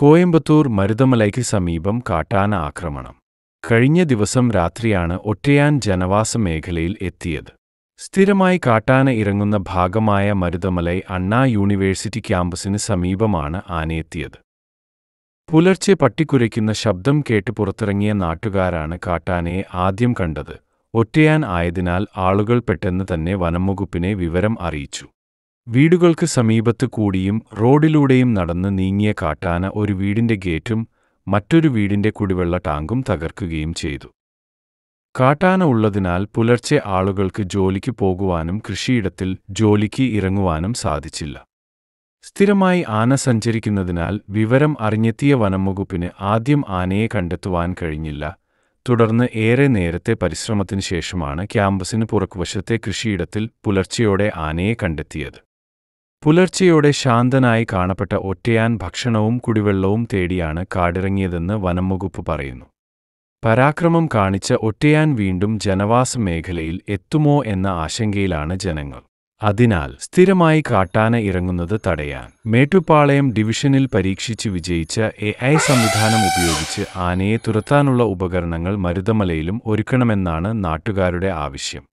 കോയമ്പത്തൂർ മരുതമലയ്ക്ക് സമീപം കാട്ടാന ആക്രമണം കഴിഞ്ഞ ദിവസം രാത്രിയാണ് ഒറ്റയാൻ ജനവാസ മേഖലയിൽ എത്തിയത് സ്ഥിരമായി കാട്ടാന ഇറങ്ങുന്ന ഭാഗമായ മരുതമലൈ അണ്ണാ യൂണിവേഴ്സിറ്റി ക്യാമ്പസിന് സമീപമാണ് ആനയെത്തിയത് പുലർച്ചെ പട്ടിക്കുരയ്ക്കുന്ന ശബ്ദം കേട്ട് പുറത്തിറങ്ങിയ നാട്ടുകാരാണ് കാട്ടാനയെ ആദ്യം കണ്ടത് ഒറ്റയാൻ ആയതിനാൽ ആളുകൾ പെട്ടെന്ന് തന്നെ വനംവകുപ്പിനെ വിവരം അറിയിച്ചു വീടുകൾക്ക് സമീപത്ത് കൂടിയും റോഡിലൂടെയും നടന്ന് നീങ്ങിയ കാട്ടാന ഒരു വീടിന്റെ ഗേറ്റും മറ്റൊരു വീടിന്റെ കുടിവെള്ള ടാങ്കും തകർക്കുകയും ചെയ്തു കാട്ടാന ഉള്ളതിനാൽ പുലർച്ചെ ആളുകൾക്ക് ജോലിക്ക് പോകുവാനും കൃഷിയിടത്തിൽ ജോലിക്ക് ഇറങ്ങുവാനും സാധിച്ചില്ല സ്ഥിരമായി ആന സഞ്ചരിക്കുന്നതിനാൽ വിവരം അറിഞ്ഞെത്തിയ വനംവകുപ്പിന് ആദ്യം ആനയെ കണ്ടെത്തുവാൻ കഴിഞ്ഞില്ല തുടർന്ന് ഏറെ നേരത്തെ പരിശ്രമത്തിനു ശേഷമാണ് ക്യാമ്പസിന് പുറകുവശത്തെ കൃഷിയിടത്തിൽ പുലർച്ചയോടെ ആനയെ കണ്ടെത്തിയത് പുലർച്ചയോടെ ശാന്തനായി കാണപ്പെട്ട ഒറ്റയാൻ ഭക്ഷണവും കുടിവെള്ളവും തേടിയാണ് കാടിറങ്ങിയതെന്ന് വനംവകുപ്പ് പറയുന്നു പരാക്രമം കാണിച്ച ഒറ്റയാൻ വീണ്ടും ജനവാസ മേഖലയിൽ എത്തുമോ എന്ന ആശങ്കയിലാണ് ജനങ്ങൾ അതിനാൽ സ്ഥിരമായി കാട്ടാന ഇറങ്ങുന്നത് തടയാൻ മേട്ടുപ്പാളയം ഡിവിഷനിൽ പരീക്ഷിച്ച് വിജയിച്ച എ ഐ സംവിധാനം ഉപയോഗിച്ച് ആനയെ തുരത്താനുള്ള ഉപകരണങ്ങൾ മരുതമലയിലും ഒരുക്കണമെന്നാണ് നാട്ടുകാരുടെ ആവശ്യം